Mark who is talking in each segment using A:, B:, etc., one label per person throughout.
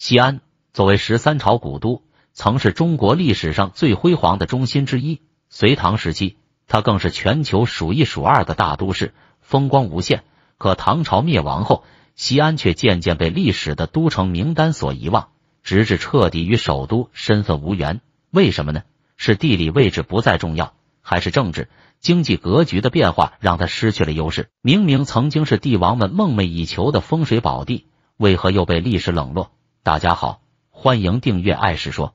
A: 西安作为十三朝古都，曾是中国历史上最辉煌的中心之一。隋唐时期，它更是全球数一数二的大都市，风光无限。可唐朝灭亡后，西安却渐渐被历史的都城名单所遗忘，直至彻底与首都身份无缘。为什么呢？是地理位置不再重要，还是政治、经济格局的变化让它失去了优势？明明曾经是帝王们梦寐以求的风水宝地，为何又被历史冷落？大家好，欢迎订阅《爱是说》。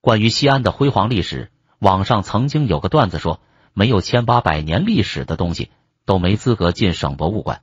A: 关于西安的辉煌历史，网上曾经有个段子说：没有千八百年历史的东西，都没资格进省博物馆。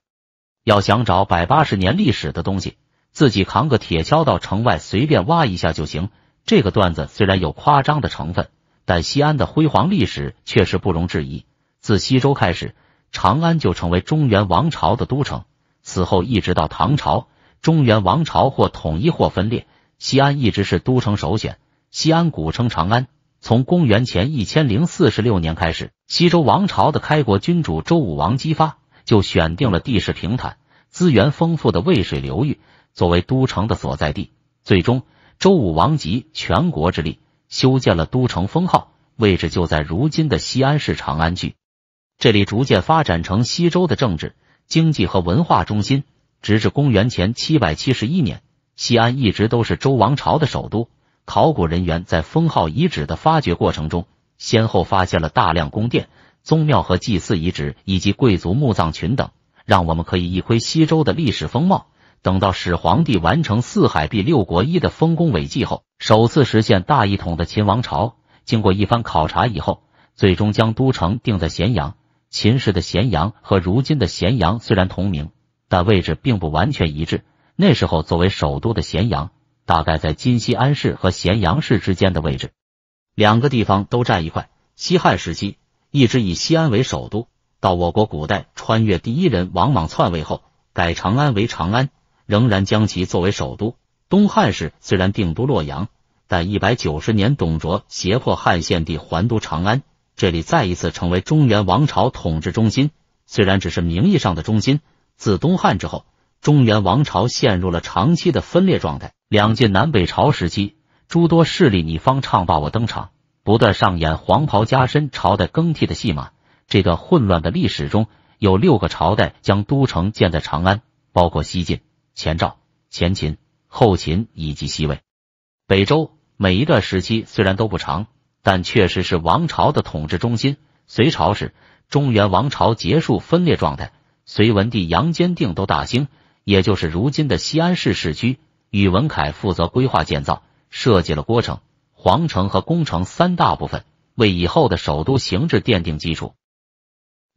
A: 要想找百八十年历史的东西，自己扛个铁锹到城外随便挖一下就行。这个段子虽然有夸张的成分，但西安的辉煌历史确实不容置疑。自西周开始，长安就成为中原王朝的都城，此后一直到唐朝。中原王朝或统一或分裂，西安一直是都城首选。西安古称长安，从公元前一千零四十六年开始，西周王朝的开国君主周武王姬发就选定了地势平坦、资源丰富的渭水流域作为都城的所在地。最终，周武王集全国之力修建了都城封号，位置就在如今的西安市长安区。这里逐渐发展成西周的政治、经济和文化中心。直至公元前七百七十一年，西安一直都是周王朝的首都。考古人员在封号遗址的发掘过程中，先后发现了大量宫殿、宗庙和祭祀遗址，以及贵族墓葬群等，让我们可以一窥西周的历史风貌。等到始皇帝完成“四海毕六国一”的丰功伟绩后，首次实现大一统的秦王朝，经过一番考察以后，最终将都城定在咸阳。秦时的咸阳和如今的咸阳虽然同名。但位置并不完全一致。那时候作为首都的咸阳，大概在今西安市和咸阳市之间的位置，两个地方都占一块。西汉时期一直以西安为首都，到我国古代穿越第一人王莽篡位后，改长安为长安，仍然将其作为首都。东汉时虽然定都洛阳，但一百九十年董卓胁迫汉献帝还都长安，这里再一次成为中原王朝统治中心，虽然只是名义上的中心。自东汉之后，中原王朝陷入了长期的分裂状态。两晋南北朝时期，诸多势力你方唱罢我登场，不断上演黄袍加身、朝代更替的戏码。这段混乱的历史中有六个朝代将都城建在长安，包括西晋、前赵、前秦、后秦以及西魏、北周。每一段时期虽然都不长，但确实是王朝的统治中心。隋朝时，中原王朝结束分裂状态。隋文帝杨坚定都大兴，也就是如今的西安市市区。宇文恺负责规划建造，设计了郭城、皇城和宫城三大部分，为以后的首都形制奠定基础。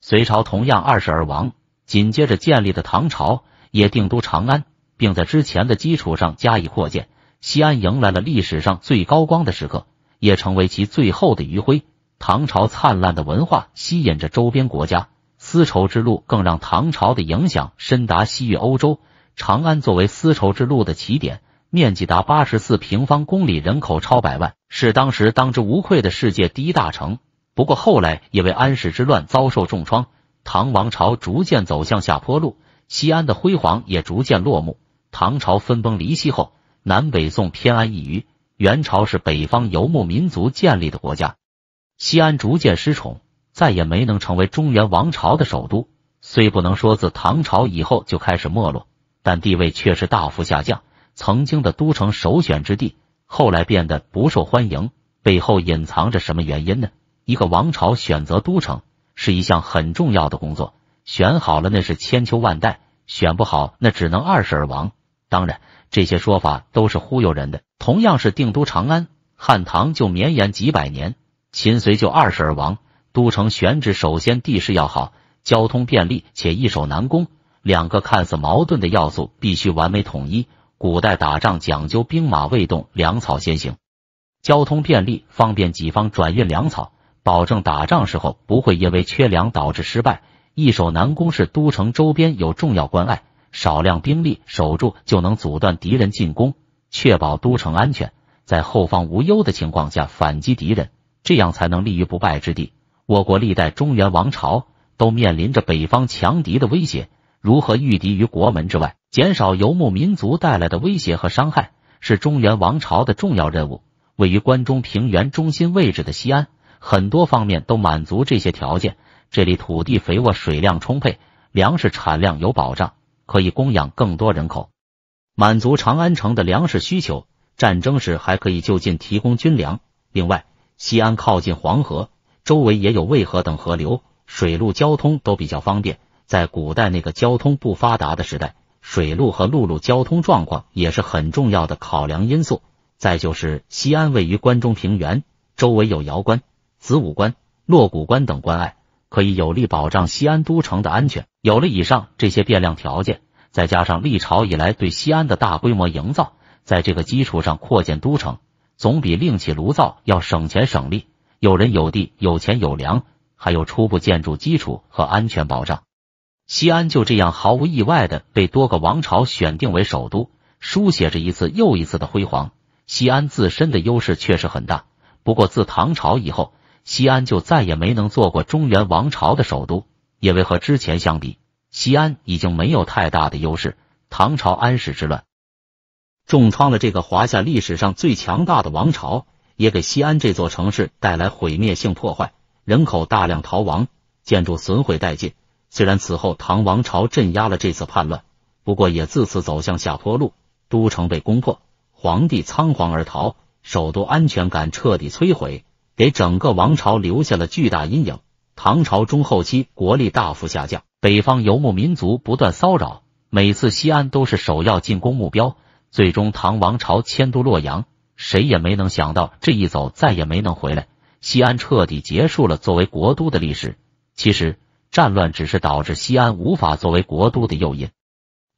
A: 隋朝同样二世而亡，紧接着建立的唐朝也定都长安，并在之前的基础上加以扩建。西安迎来了历史上最高光的时刻，也成为其最后的余晖。唐朝灿烂的文化吸引着周边国家。丝绸之路更让唐朝的影响深达西域、欧洲。长安作为丝绸之路的起点，面积达八十四平方公里，人口超百万，是当时当之无愧的世界第一大城。不过后来因为安史之乱遭受重创，唐王朝逐渐走向下坡路，西安的辉煌也逐渐落幕。唐朝分崩离析后，南北宋偏安一隅，元朝是北方游牧民族建立的国家，西安逐渐失宠。再也没能成为中原王朝的首都，虽不能说自唐朝以后就开始没落，但地位却是大幅下降。曾经的都城首选之地，后来变得不受欢迎，背后隐藏着什么原因呢？一个王朝选择都城是一项很重要的工作，选好了那是千秋万代，选不好那只能二十而亡。当然，这些说法都是忽悠人的。同样是定都长安，汉唐就绵延几百年，秦隋就二十而亡。都城选址首先地势要好，交通便利且易守难攻。两个看似矛盾的要素必须完美统一。古代打仗讲究兵马未动，粮草先行。交通便利，方便己方转运粮草，保证打仗时候不会因为缺粮导致失败。易守难攻是都城周边有重要关隘，少量兵力守住就能阻断敌人进攻，确保都城安全。在后方无忧的情况下反击敌人，这样才能立于不败之地。我国历代中原王朝都面临着北方强敌的威胁，如何御敌于国门之外，减少游牧民族带来的威胁和伤害，是中原王朝的重要任务。位于关中平原中心位置的西安，很多方面都满足这些条件。这里土地肥沃，水量充沛，粮食产量有保障，可以供养更多人口，满足长安城的粮食需求。战争时还可以就近提供军粮。另外，西安靠近黄河。周围也有渭河等河流，水路交通都比较方便。在古代那个交通不发达的时代，水路和陆路交通状况也是很重要的考量因素。再就是西安位于关中平原，周围有瑶关、子午关、洛谷关等关隘，可以有力保障西安都城的安全。有了以上这些变量条件，再加上历朝以来对西安的大规模营造，在这个基础上扩建都城，总比另起炉灶要省钱省力。有人有地有钱有粮，还有初步建筑基础和安全保障。西安就这样毫无意外的被多个王朝选定为首都，书写着一次又一次的辉煌。西安自身的优势确实很大，不过自唐朝以后，西安就再也没能做过中原王朝的首都，因为和之前相比，西安已经没有太大的优势。唐朝安史之乱重创了这个华夏历史上最强大的王朝。也给西安这座城市带来毁灭性破坏，人口大量逃亡，建筑损毁殆尽。虽然此后唐王朝镇压了这次叛乱，不过也自此走向下坡路。都城被攻破，皇帝仓皇而逃，首都安全感彻底摧毁，给整个王朝留下了巨大阴影。唐朝中后期国力大幅下降，北方游牧民族不断骚扰，每次西安都是首要进攻目标。最终，唐王朝迁都洛阳。谁也没能想到，这一走再也没能回来。西安彻底结束了作为国都的历史。其实，战乱只是导致西安无法作为国都的诱因，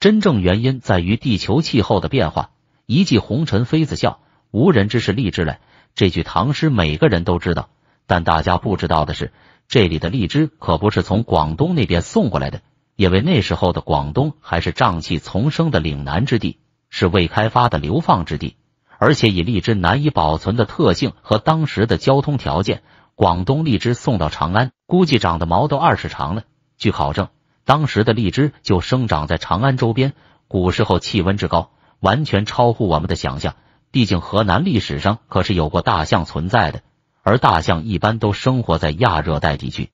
A: 真正原因在于地球气候的变化。一骑红尘妃子笑，无人知是荔枝来。这句唐诗每个人都知道，但大家不知道的是，这里的荔枝可不是从广东那边送过来的，因为那时候的广东还是瘴气丛生的岭南之地，是未开发的流放之地。而且以荔枝难以保存的特性和当时的交通条件，广东荔枝送到长安，估计长得毛都二十长了。据考证，当时的荔枝就生长在长安周边。古时候气温之高，完全超乎我们的想象。毕竟河南历史上可是有过大象存在的，而大象一般都生活在亚热带地区，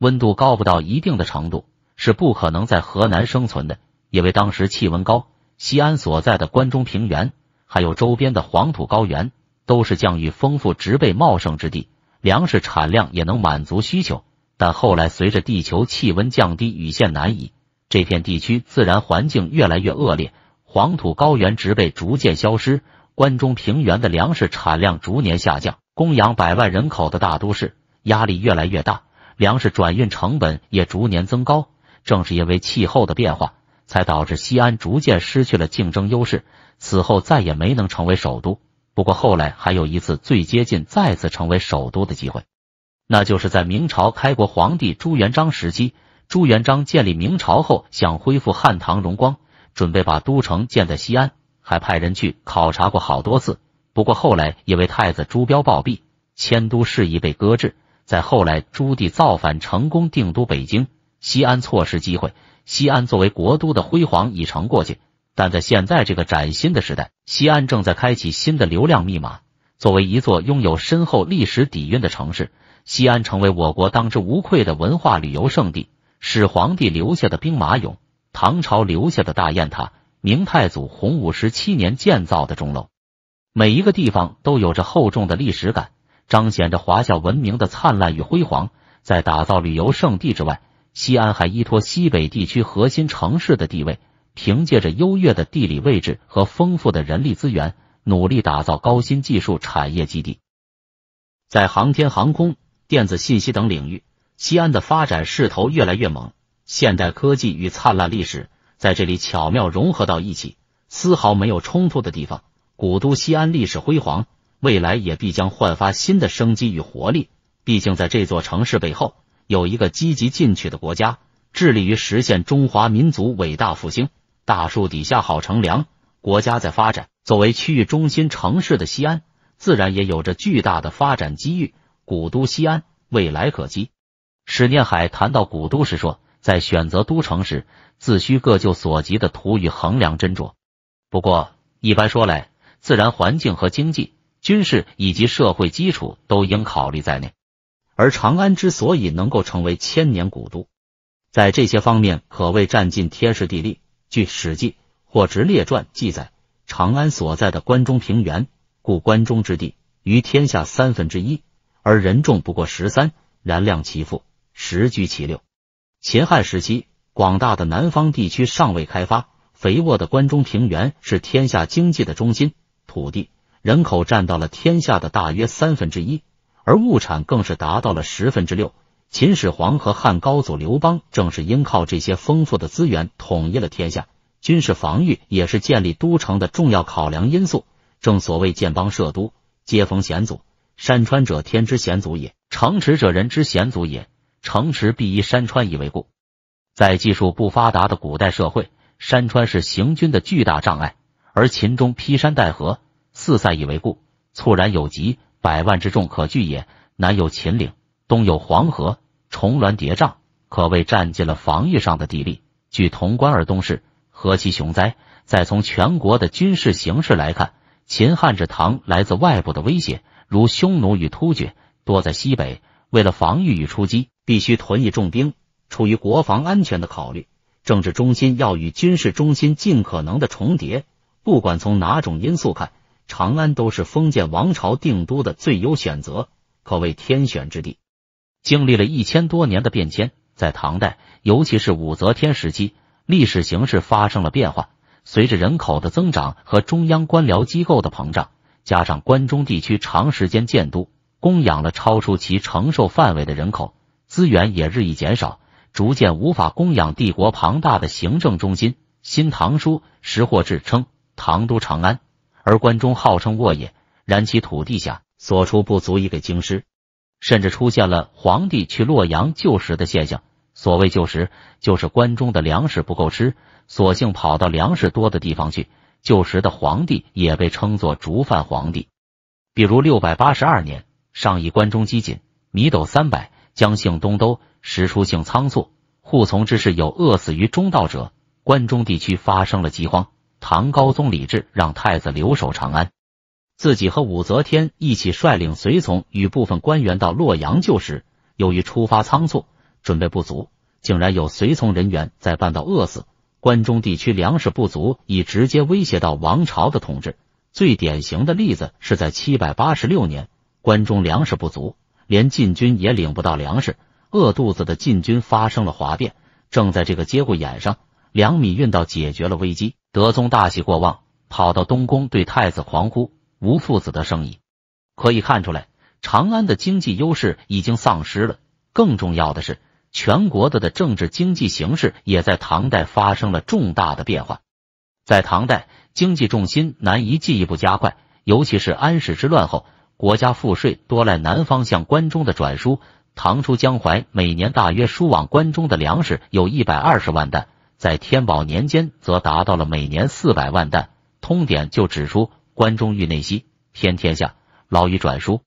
A: 温度高不到一定的程度是不可能在河南生存的。因为当时气温高，西安所在的关中平原。还有周边的黄土高原都是降雨丰富、植被茂盛之地，粮食产量也能满足需求。但后来随着地球气温降低、雨线南移，这片地区自然环境越来越恶劣，黄土高原植被逐渐消失，关中平原的粮食产量逐年下降，供养百万人口的大都市压力越来越大，粮食转运成本也逐年增高。正是因为气候的变化。才导致西安逐渐失去了竞争优势，此后再也没能成为首都。不过后来还有一次最接近再次成为首都的机会，那就是在明朝开国皇帝朱元璋时期。朱元璋建立明朝后，想恢复汉唐荣光，准备把都城建在西安，还派人去考察过好多次。不过后来因为太子朱标暴毙，迁都事宜被搁置。再后来朱棣造反成功，定都北京，西安错失机会。西安作为国都的辉煌已成过去，但在现在这个崭新的时代，西安正在开启新的流量密码。作为一座拥有深厚历史底蕴的城市，西安成为我国当之无愧的文化旅游胜地。始皇帝留下的兵马俑，唐朝留下的大雁塔，明太祖洪武十七年建造的钟楼，每一个地方都有着厚重的历史感，彰显着华夏文明的灿烂与辉煌。在打造旅游胜地之外，西安还依托西北地区核心城市的地位，凭借着优越的地理位置和丰富的人力资源，努力打造高新技术产业基地。在航天航空、电子信息等领域，西安的发展势头越来越猛。现代科技与灿烂历史在这里巧妙融合到一起，丝毫没有冲突的地方。古都西安历史辉煌，未来也必将焕发新的生机与活力。毕竟，在这座城市背后。有一个积极进取的国家，致力于实现中华民族伟大复兴。大树底下好乘凉，国家在发展，作为区域中心城市的西安，自然也有着巨大的发展机遇。古都西安，未来可期。史念海谈到古都时说，在选择都城时，自需各就所及的图与衡量斟酌。不过，一般说来，自然环境和经济、军事以及社会基础都应考虑在内。而长安之所以能够成为千年古都，在这些方面可谓占尽天时地利。据《史记·或职列传》记载，长安所在的关中平原，故关中之地，于天下三分之一，而人众不过十三，然量其富，实居其六。秦汉时期，广大的南方地区尚未开发，肥沃的关中平原是天下经济的中心，土地、人口占到了天下的大约三分之一。而物产更是达到了十分之六。秦始皇和汉高祖刘邦正是因靠这些丰富的资源统一了天下。军事防御也是建立都城的重要考量因素。正所谓建邦设都，皆逢险阻。山川者，天之险阻也；城池者，人之险阻也。城池必依山川以为固。在技术不发达的古代社会，山川是行军的巨大障碍。而秦中劈山带河，四塞以为固。猝然有急。百万之众可惧也，南有秦岭，东有黄河，重峦叠嶂，可谓占尽了防御上的地利。据潼关而东势，何其雄哉！再从全国的军事形势来看，秦汉至唐来自外部的威胁，如匈奴与突厥，多在西北。为了防御与出击，必须屯以重兵。出于国防安全的考虑，政治中心要与军事中心尽可能的重叠。不管从哪种因素看。长安都是封建王朝定都的最优选择，可谓天选之地。经历了一千多年的变迁，在唐代，尤其是武则天时期，历史形势发生了变化。随着人口的增长和中央官僚机构的膨胀，加上关中地区长时间建都，供养了超出其承受范围的人口，资源也日益减少，逐渐无法供养帝国庞大的行政中心。新唐书·识货志称：“唐都长安。”而关中号称沃野，然其土地下所出不足以给京师，甚至出现了皇帝去洛阳救食的现象。所谓救食，就是关中的粮食不够吃，索性跑到粮食多的地方去旧食的皇帝也被称作竹饭皇帝。比如六百八十二年，上以关中饥馑，米斗三百，将幸东都，食出姓仓促，扈从之士有饿死于中道者。关中地区发生了饥荒。唐高宗李治让太子留守长安，自己和武则天一起率领随从与部分官员到洛阳就时，由于出发仓促，准备不足，竟然有随从人员在半道饿死。关中地区粮食不足，已直接威胁到王朝的统治。最典型的例子是在七百八十六年，关中粮食不足，连禁军也领不到粮食，饿肚子的禁军发生了哗变。正在这个节骨眼上，粮米运到，解决了危机。德宗大喜过望，跑到东宫对太子狂呼：“无父子的生意。”可以看出来，长安的经济优势已经丧失了。更重要的是，全国的的政治经济形势也在唐代发生了重大的变化。在唐代，经济重心南移进一步加快，尤其是安史之乱后，国家赋税多赖南方向关中的转输。唐初江淮每年大约输往关中的粮食有一百二十万担。在天宝年间，则达到了每年四百万担。通典就指出，关中域内西天天下，劳于转输。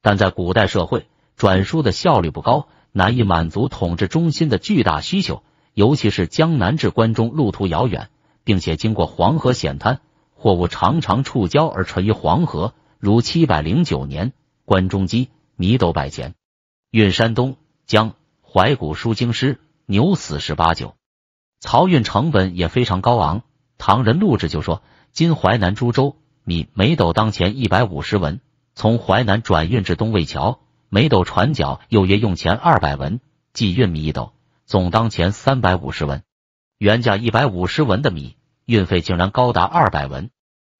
A: 但在古代社会，转输的效率不高，难以满足统治中心的巨大需求。尤其是江南至关中路途遥远，并且经过黄河险滩，货物常常触礁而沉于黄河。如七百零九年，关中饥，米斗百钱，运山东、江、淮谷输京师，牛死十八九。漕运成本也非常高昂。唐人陆贽就说：“今淮南、株洲米每斗当前一百五十文，从淮南转运至东魏桥，每斗船脚又约用钱二百文，即运米一斗，总当前三百五十文。原价一百五十文的米，运费竟然高达二百文，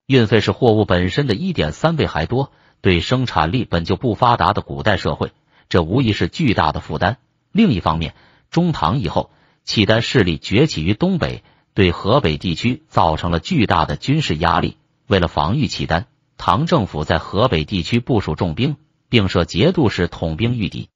A: 运费是货物本身的一点三倍还多。对生产力本就不发达的古代社会，这无疑是巨大的负担。另一方面，中唐以后。”契丹势力崛起于东北，对河北地区造成了巨大的军事压力。为了防御契丹，唐政府在河北地区部署重兵，并设节度使统兵御敌。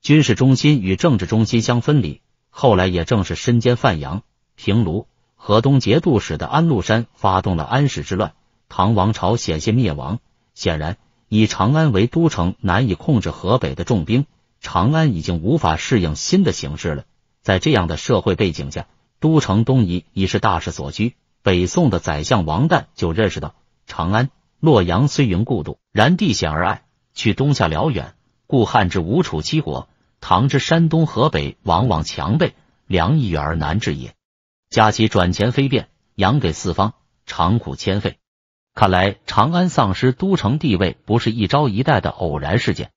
A: 军事中心与政治中心相分离。后来，也正是身兼范阳、平卢、河东节度使的安禄山发动了安史之乱，唐王朝险些灭亡。显然，以长安为都城难以控制河北的重兵，长安已经无法适应新的形势了。在这样的社会背景下，都城东移已是大势所趋。北宋的宰相王旦就认识到：长安、洛阳虽云故都，然地险而隘，去东下辽远，故汉之吴楚七国，唐之山东河北，往往强备，粮易而难治也。加其转钱非便，养给四方，长苦千费。看来，长安丧失都城地位不是一朝一代的偶然事件，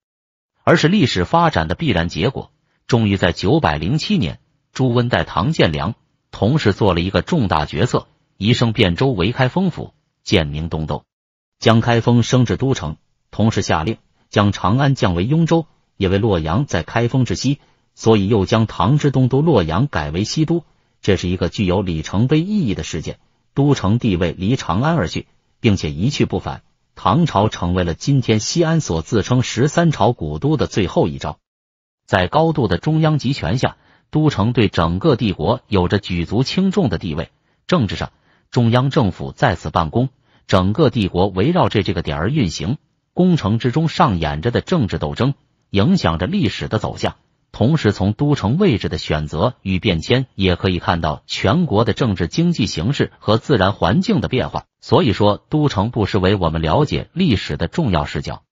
A: 而是历史发展的必然结果。终于在九百零七年，朱温代唐建良同时做了一个重大决策，移升汴州为开封府，建明东都，将开封升至都城，同时下令将长安降为雍州，因为洛阳在开封之西，所以又将唐之东都洛阳改为西都。这是一个具有里程碑意义的事件，都城地位离长安而去，并且一去不返。唐朝成为了今天西安所自称十三朝古都的最后一招。在高度的中央集权下，都城对整个帝国有着举足轻重的地位。政治上，中央政府在此办公，整个帝国围绕着这个点而运行。工程之中上演着的政治斗争，影响着历史的走向。同时，从都城位置的选择与变迁，也可以看到全国的政治、经济形势和自然环境的变化。所以说，都城不失为我们了解历史的重要视角。